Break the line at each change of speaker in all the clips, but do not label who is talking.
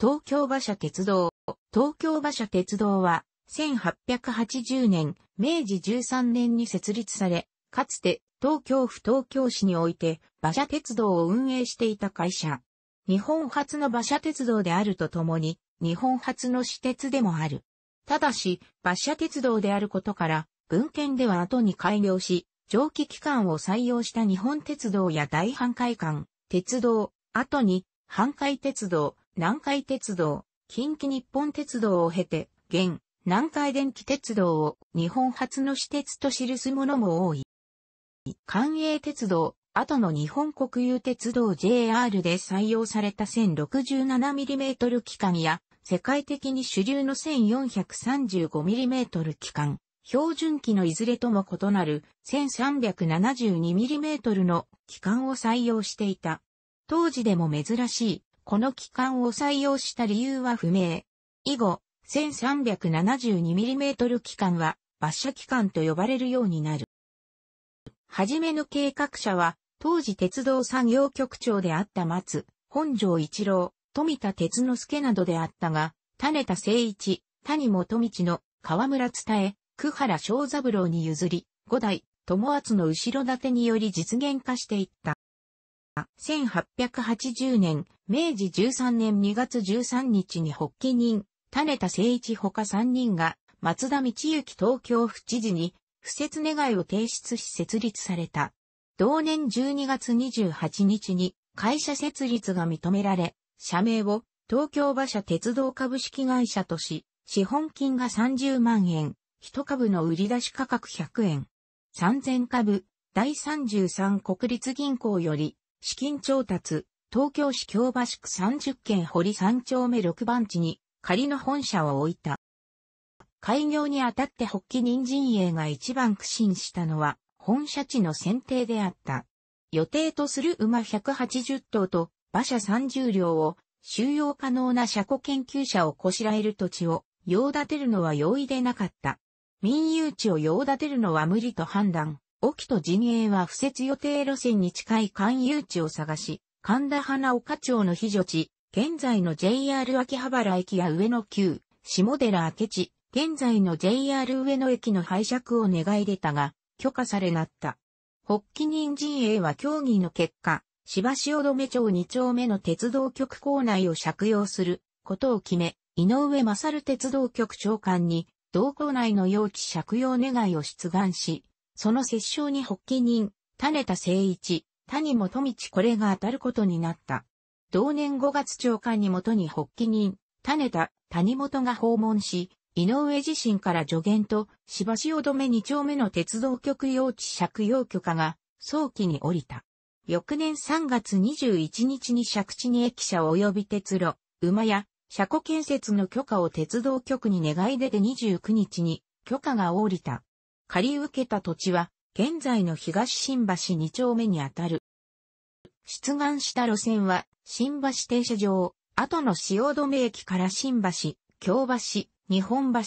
東京馬車鉄道。東京馬車鉄道は、1880年、明治13年に設立され、かつて東京府東京市において馬車鉄道を運営していた会社。日本初の馬車鉄道であるとともに、日本初の私鉄でもある。ただし、馬車鉄道であることから、文献では後に改良し、蒸気機関を採用した日本鉄道や大半海間、鉄道、後に、半海鉄道、南海鉄道、近畿日本鉄道を経て、現、南海電気鉄道を日本初の私鉄と記すものも多い。関営鉄道、後の日本国有鉄道 JR で採用された 1067mm 機関や、世界的に主流の 1435mm 機関、標準機のいずれとも異なる 1372mm の機関を採用していた。当時でも珍しいこの機関を採用した理由は不明。以後、1372mm 機関は馬車機関と呼ばれるようになる。はじめの計画者は、当時鉄道産業局長であった松、本城一郎、富田哲之助などであったが、種田誠一、谷本道の河村伝え、久原正三郎に譲り、五代、友厚の後ろ盾により実現化していった。1880年、明治13年2月13日に発起人、種田誠一ほか3人が、松田道幸東京府知事に、不設願いを提出し設立された。同年12月28日に、会社設立が認められ、社名を東京馬車鉄道株式会社とし、資本金が30万円、1株の売り出し価格100円、3000株、第33国立銀行より資金調達、東京市京橋区30軒堀3丁目6番地に仮の本社を置いた。開業にあたって北記人陣営が一番苦心したのは本社地の選定であった。予定とする馬180頭と馬車30両を収容可能な車庫研究者をこしらえる土地を用立てるのは容易でなかった。民有地を用立てるのは無理と判断。沖と陣営は不設予定路線に近い官有地を探し、神田花岡町の非女地、現在の JR 秋葉原駅や上野旧、下寺明地、現在の JR 上野駅の拝借を願い出たが、許可されなった。発起人陣営は協議の結果、芝汐留町2丁目の鉄道局構内を借用することを決め、井上勝鉄道局長官に、同構内の用地借用願いを出願し、その折衝に発起人、種田誠一、谷本道これが当たることになった。同年5月長官に元に発起人、種田、谷本が訪問し、井上自身から助言と、芝止め2丁目の鉄道局用地借用許可が、早期に降りた。翌年3月21日に借地に駅舎及び鉄路、馬や、車庫建設の許可を鉄道局に願い出て29日に許可が降りた。借り受けた土地は現在の東新橋2丁目にあたる。出願した路線は、新橋停車場、後の止留駅から新橋、京橋、日本橋、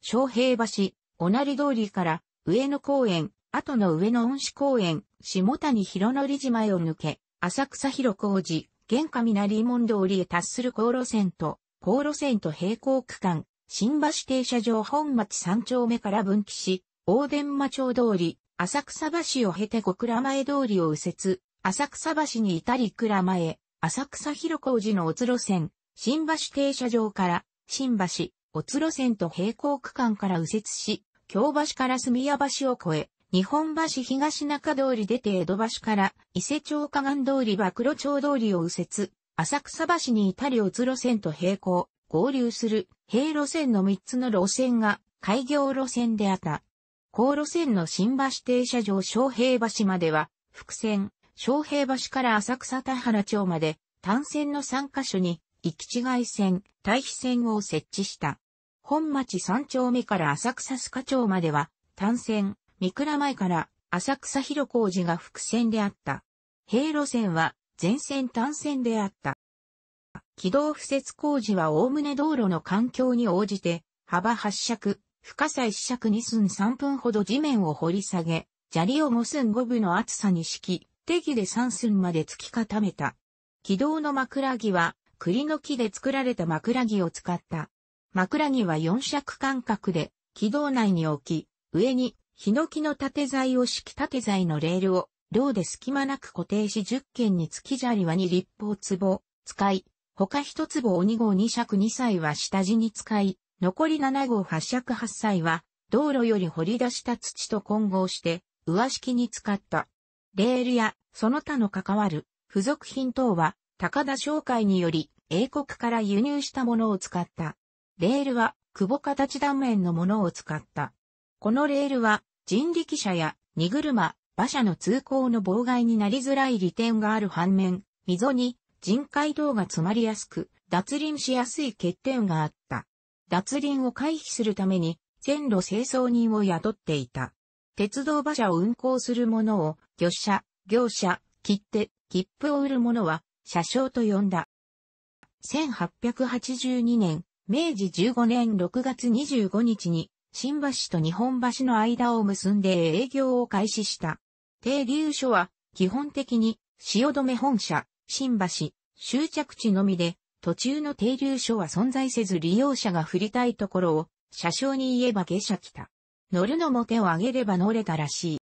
昌平橋、小成通りから上野公園、後の上野恩賜公園、下谷広則島へを抜け、浅草広小路、玄関南門通りへ達する高路線と、高路線と並行区間、新橋停車場本町3丁目から分岐し、大伝馬町通り、浅草橋を経て小倉前通りを右折、浅草橋に至り倉前、浅草広小路のおつ路線、新橋停車場から、新橋、おつ路線と並行区間から右折し、京橋から住屋橋を越え、日本橋東中通り出て江戸橋から伊勢町河岸通り馬黒町通りを右折、浅草橋に至りおつ路線と並行、合流する、平路線の3つの路線が開業路線であった。高路線の新橋停車場昌平橋までは、伏線、昌平橋から浅草田原町まで、単線の3カ所に、行き違い線、対比線を設置した。本町3丁目から浅草須賀町までは、単線、三倉前から浅草広小路が伏線であった。平路線は、全線単線であった。軌道敷設工事は概ね道路の環境に応じて、幅8尺、深さ一尺二寸三分ほど地面を掘り下げ、砂利を五寸五分の厚さに敷き、手木で三寸まで突き固めた。軌道の枕木は、栗の木で作られた枕木を使った。枕木は四尺間隔で、軌道内に置き、上に、ヒノキの縦材を敷き縦材のレールを、銅で隙間なく固定し10件につき砂利は2立方壺、使い、他1壺を2号2尺2歳は下地に使い、残り7号発尺8歳は、道路より掘り出した土と混合して、上敷きに使った。レールや、その他の関わる、付属品等は、高田商会により、英国から輸入したものを使った。レールは、久保形断面のものを使った。このレールは、人力車や、荷車、馬車の通行の妨害になりづらい利点がある反面、溝に、人海道が詰まりやすく、脱輪しやすい欠点があった。脱輪を回避するために線路清掃人を雇っていた。鉄道馬車を運行する者を、魚車、業者、切手、切符を売る者は、車掌と呼んだ。1882年、明治15年6月25日に、新橋と日本橋の間を結んで営業を開始した。停留所は、基本的に、汐留本社、新橋、終着地のみで、途中の停留所は存在せず利用者が降りたいところを、車掌に言えば下車来た。乗るのも手を挙げれば乗れたらしい。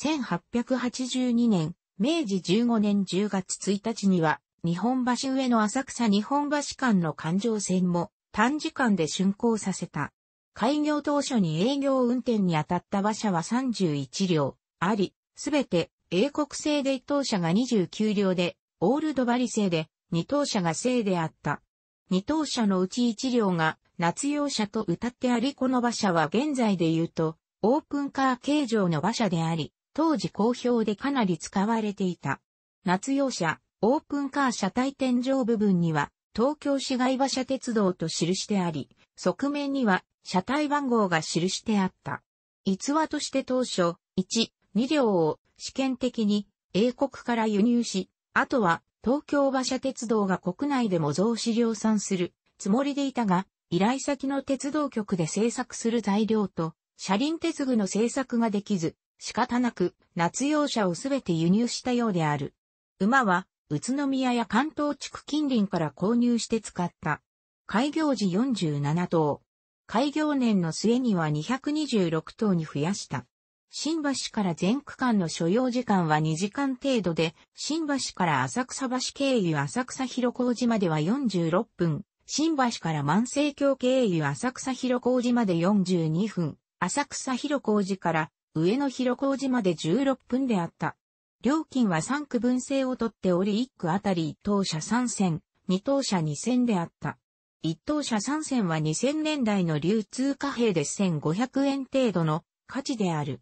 1882年、明治15年10月1日には、日本橋上の浅草日本橋間の環状線も短時間で竣工させた。開業当初に営業運転に当たった馬車は31両あり、すべて英国製で一等車が29両で、オールドバリ製で二等車が正であった。二等車のうち一両が夏用車と歌ってありこの馬車は現在で言うとオープンカー形状の馬車であり、当時好評でかなり使われていた。夏用車、オープンカー車体天井部分には東京市街馬車鉄道と記してあり、側面には車体番号が記してあった。逸話として当初、1、2両を試験的に英国から輸入し、あとは東京馬車鉄道が国内でも増資量産するつもりでいたが、依頼先の鉄道局で製作する材料と、車輪鉄具の製作ができず、仕方なく夏用車をすべて輸入したようである。馬は、宇都宮や関東地区近隣から購入して使った。開業時47頭。開業年の末には226頭に増やした。新橋から全区間の所要時間は2時間程度で、新橋から浅草橋経由浅草広小路までは46分、新橋から万世橋経由浅草広小路まで42分、浅草広小路から上野広小路まで16分であった。料金は3区分制をとっており1区あたり1等車3線、2等車2線であった。1等車3線は2000年代の流通貨幣で1500円程度の価値である。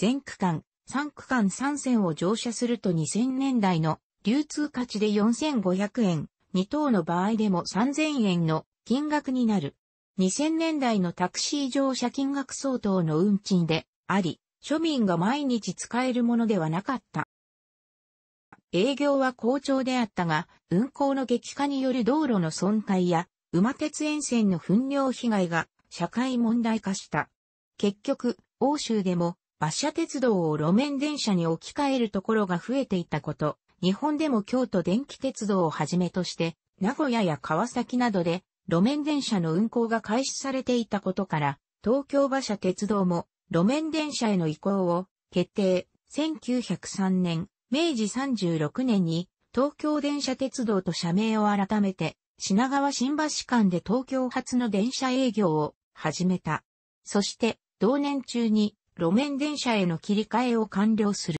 全区間、3区間3線を乗車すると2000年代の流通価値で4500円、2等の場合でも3000円の金額になる。2000年代のタクシー乗車金額相当の運賃であり、庶民が毎日使えるものではなかった。営業は好調であったが、運行の激化による道路の損壊や、馬鉄沿線の糞尿被害が社会問題化した。結局、欧州でも馬車鉄道を路面電車に置き換えるところが増えていたこと、日本でも京都電気鉄道をはじめとして、名古屋や川崎などで路面電車の運行が開始されていたことから、東京馬車鉄道も路面電車への移行を決定。1903年、明治36年に東京電車鉄道と社名を改めて品川新橋間で東京発の電車営業を始めた。そして同年中に路面電車への切り替えを完了する。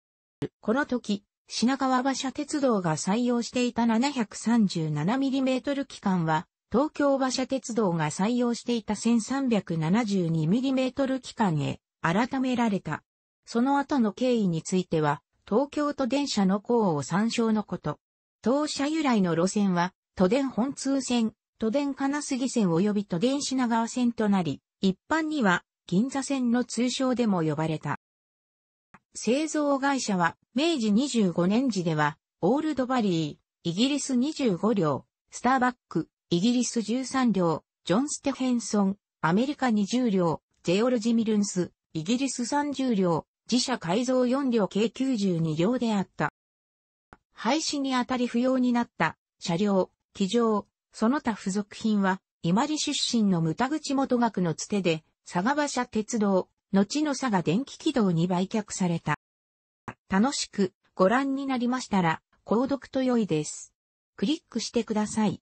この時、品川馬車鉄道が採用していた 737mm 機関は、東京馬車鉄道が採用していた 1372mm 機関へ改められた。その後の経緯については、東京都電車の項を参照のこと。当社由来の路線は、都電本通線、都電金杉線及び都電品川線となり、一般には銀座線の通称でも呼ばれた。製造会社は、明治25年時では、オールドバリー、イギリス25両、スターバック、イギリス13両、ジョン・ステヘンソン、アメリカ20両、ジェオルジ・ミルンス、イギリス30両、自社改造4両計92両であった。廃止にあたり不要になった車両、機場、その他付属品は、伊万里出身の牟田口元学のつてで、佐賀馬車鉄道、後の佐賀電気軌道に売却された。楽しくご覧になりましたら、購読と良いです。クリックしてください。